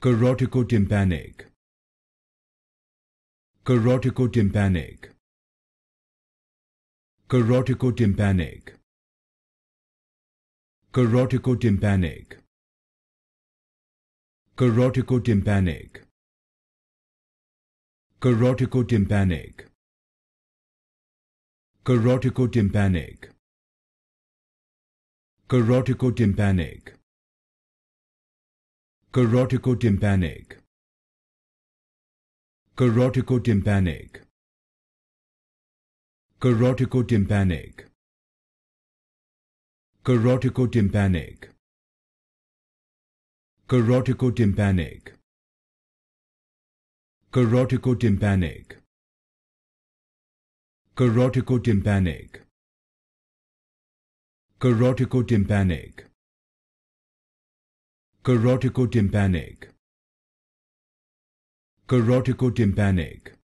Caroticotympanic. Caroticotympanic. Caroticotympanic. Caroticotympanic. Caroticotympanic. Caroticotympanic. Caroticotympanic. Caroticotympanic. Carotico tympanic. Carotico tympanic. Carotico tympanic. Carotico tympanic. Carotico tympanic. Carotico tympanic. Carotico tympanic. Carotico tympanic. Carotico tympanic. Carotico tympanic.